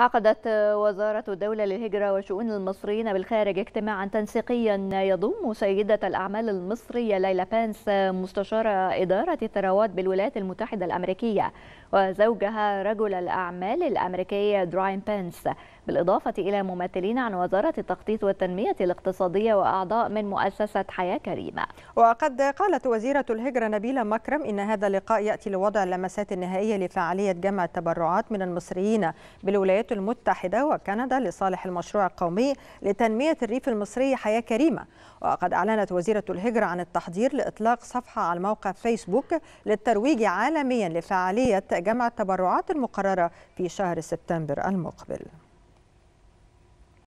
عقدت وزارة الدولة للهجرة وشؤون المصريين بالخارج اجتماعا تنسيقيا يضم سيدة الأعمال المصرية ليلى بانس مستشارة إدارة الثروات بالولايات المتحدة الأمريكية وزوجها رجل الأعمال الأمريكي دراين بانس بالإضافة إلى ممثلين عن وزارة التخطيط والتنمية الاقتصادية وأعضاء من مؤسسة حياة كريمة وقد قالت وزيرة الهجرة نبيلة مكرم إن هذا اللقاء يأتي لوضع اللمسات النهائية لفعالية جمع التبرعات من المصريين بالولايات الولايات المتحدة وكندا لصالح المشروع القومي لتنمية الريف المصري حياة كريمة وقد أعلنت وزيرة الهجرة عن التحضير لإطلاق صفحة على موقع فيسبوك للترويج عالميا لفعالية جمع التبرعات المقررة في شهر سبتمبر المقبل